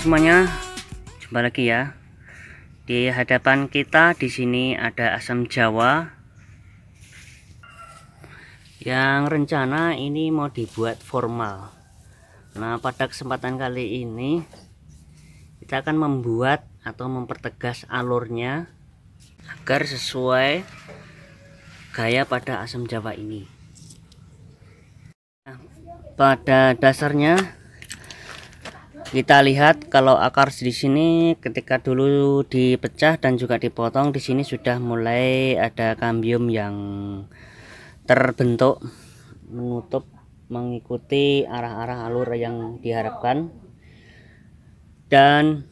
semuanya, jumpa lagi ya. Di hadapan kita di sini ada asam jawa yang rencana ini mau dibuat formal. Nah, pada kesempatan kali ini kita akan membuat atau mempertegas alurnya agar sesuai gaya pada asam jawa ini. Nah, pada dasarnya kita lihat kalau akar di sini ketika dulu dipecah dan juga dipotong di sini sudah mulai ada kambium yang terbentuk menutup mengikuti arah-arah alur yang diharapkan dan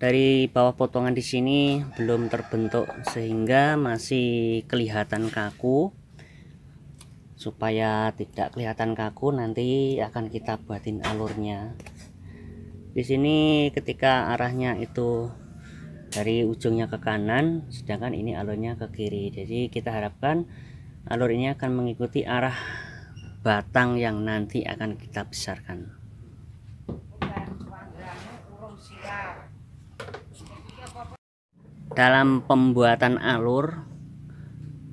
dari bawah potongan di sini belum terbentuk sehingga masih kelihatan kaku supaya tidak kelihatan kaku nanti akan kita buatin alurnya di sini ketika arahnya itu dari ujungnya ke kanan sedangkan ini alurnya ke kiri jadi kita harapkan alur ini akan mengikuti arah batang yang nanti akan kita besarkan dalam pembuatan alur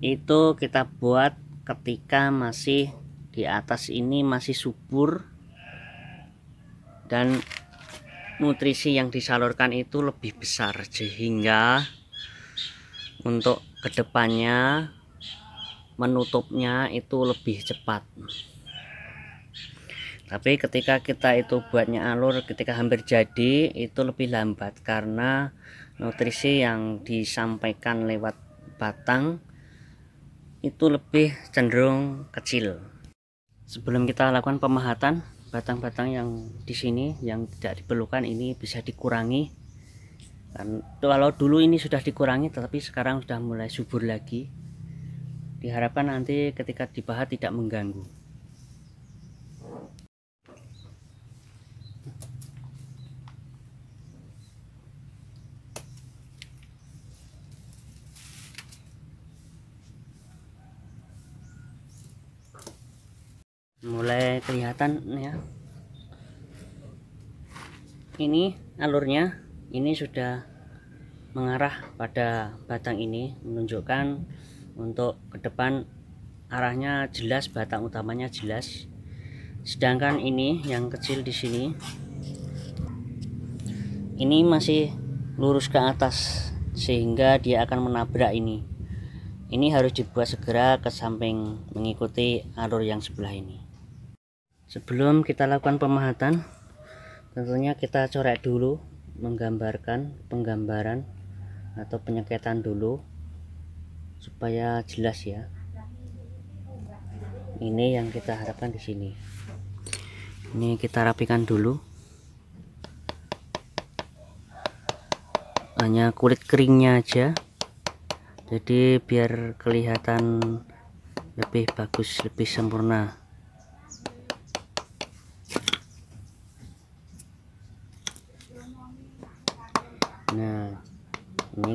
itu kita buat ketika masih di atas ini masih subur dan nutrisi yang disalurkan itu lebih besar sehingga untuk kedepannya menutupnya itu lebih cepat tapi ketika kita itu buatnya alur ketika hampir jadi itu lebih lambat karena nutrisi yang disampaikan lewat batang itu lebih cenderung kecil sebelum kita lakukan pemahatan batang-batang yang di sini yang tidak diperlukan ini bisa dikurangi kan kalau dulu ini sudah dikurangi tetapi sekarang sudah mulai subur lagi diharapkan nanti ketika dibahat tidak mengganggu mulai kelihatan ya ini alurnya ini sudah mengarah pada batang ini menunjukkan untuk ke depan arahnya jelas batang utamanya jelas sedangkan ini yang kecil di sini ini masih lurus ke atas sehingga dia akan menabrak ini ini harus dibuat segera ke samping mengikuti alur yang sebelah ini sebelum kita lakukan pemahatan tentunya kita coret dulu menggambarkan penggambaran atau penyeketan dulu supaya jelas ya ini yang kita harapkan di sini ini kita rapikan dulu hanya kulit keringnya aja jadi biar kelihatan lebih bagus lebih sempurna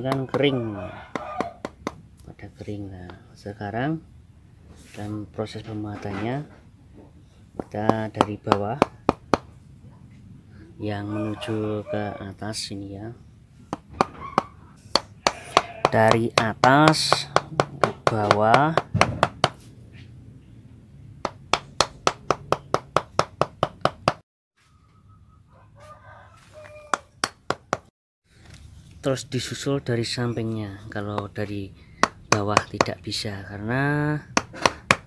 kan kering pada kering nah sekarang dan proses pematanya kita dari bawah yang menuju ke atas ini ya dari atas ke bawah terus disusul dari sampingnya kalau dari bawah tidak bisa karena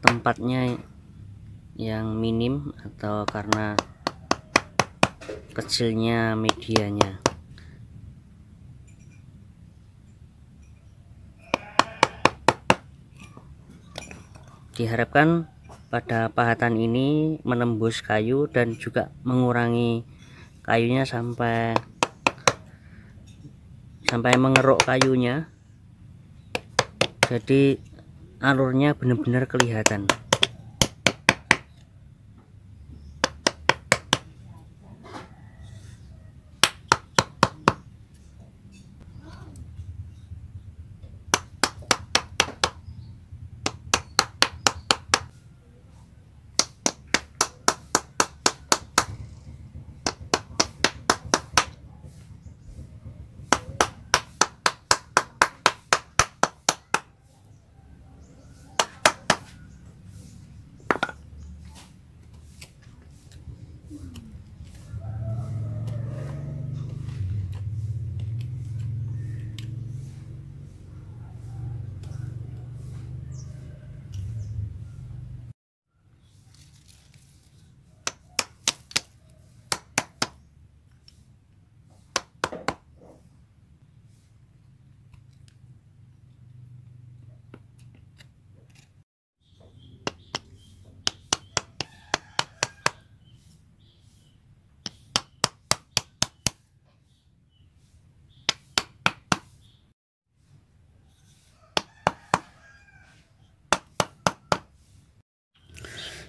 tempatnya yang minim atau karena kecilnya medianya diharapkan pada pahatan ini menembus kayu dan juga mengurangi kayunya sampai sampai mengerok kayunya jadi alurnya benar-benar kelihatan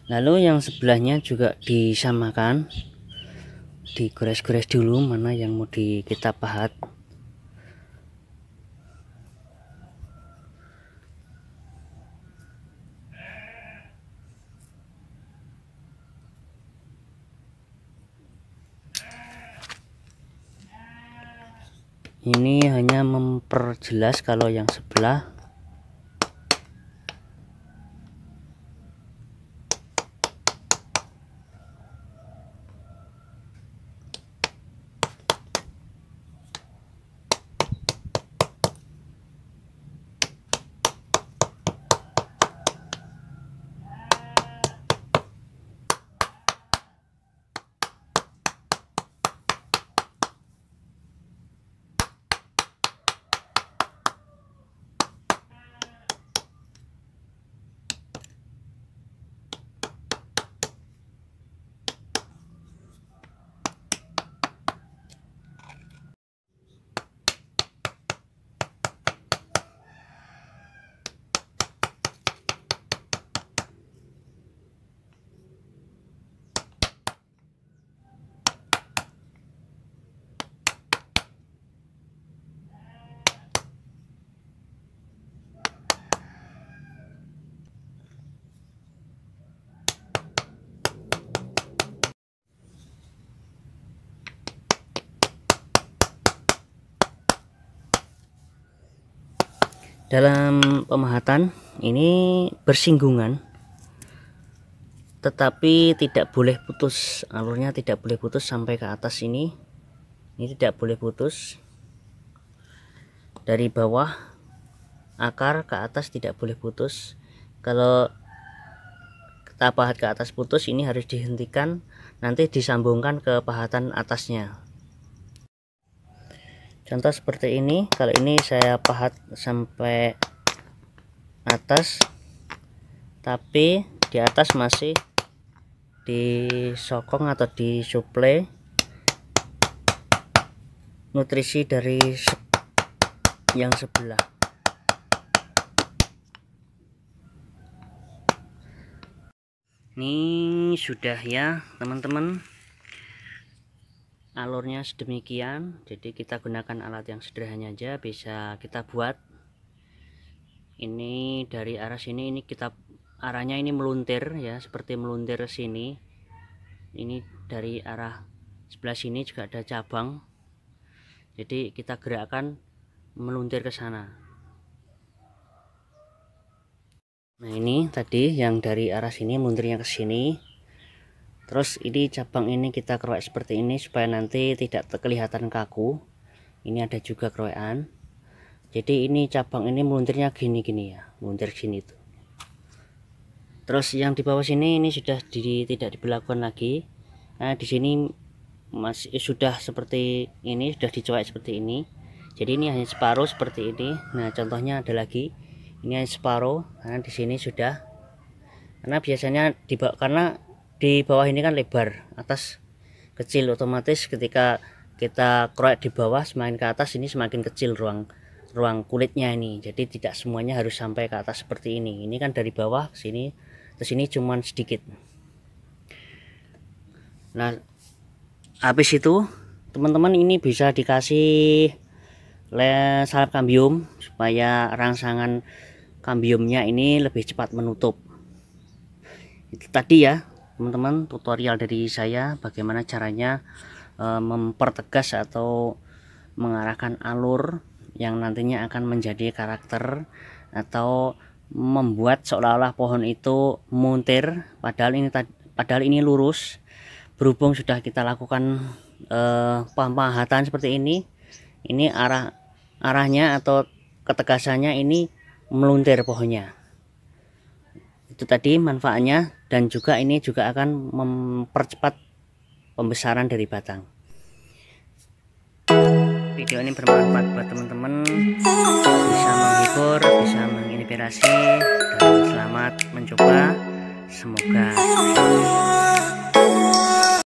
lalu yang sebelahnya juga disamakan digores-gores dulu mana yang mau di kita pahat ini hanya memperjelas kalau yang sebelah dalam pemahatan ini bersinggungan tetapi tidak boleh putus alurnya tidak boleh putus sampai ke atas ini ini tidak boleh putus dari bawah akar ke atas tidak boleh putus kalau kita pahat ke atas putus ini harus dihentikan nanti disambungkan ke pahatan atasnya contoh seperti ini kalau ini saya pahat sampai atas tapi di atas masih disokong atau disuplai nutrisi dari yang sebelah ini sudah ya teman-teman alurnya sedemikian jadi kita gunakan alat yang sederhana aja bisa kita buat ini dari arah sini ini kita arahnya ini meluntir ya seperti meluntir sini ini dari arah sebelah sini juga ada cabang jadi kita gerakkan meluntir ke sana nah ini tadi yang dari arah sini meluntirnya ke sini terus ini cabang ini kita kerok seperti ini supaya nanti tidak kelihatan kaku ini ada juga kerokan. jadi ini cabang ini meluntirnya gini-gini ya meluntir sini tuh terus yang di bawah sini ini sudah di, tidak diberlakukan lagi nah di sini masih eh, sudah seperti ini sudah dicuek seperti ini jadi ini hanya separuh seperti ini nah contohnya ada lagi ini hanya separuh karena di sini sudah karena biasanya di karena di bawah ini kan lebar atas kecil otomatis ketika kita kroyek di bawah semakin ke atas ini semakin kecil ruang ruang kulitnya ini jadi tidak semuanya harus sampai ke atas seperti ini ini kan dari bawah ke sini ke sini cuman sedikit nah habis itu teman-teman ini bisa dikasih salep kambium supaya rangsangan kambiumnya ini lebih cepat menutup itu tadi ya teman-teman tutorial dari saya bagaimana caranya eh, mempertegas atau mengarahkan alur yang nantinya akan menjadi karakter atau membuat seolah-olah pohon itu muntir padahal ini padahal ini lurus berhubung sudah kita lakukan eh, pemahatan seperti ini ini arah arahnya atau ketegasannya ini meluntir pohonnya itu tadi manfaatnya dan juga ini juga akan mempercepat pembesaran dari batang video ini bermanfaat buat teman-teman bisa menghibur bisa menginspirasi dan selamat mencoba semoga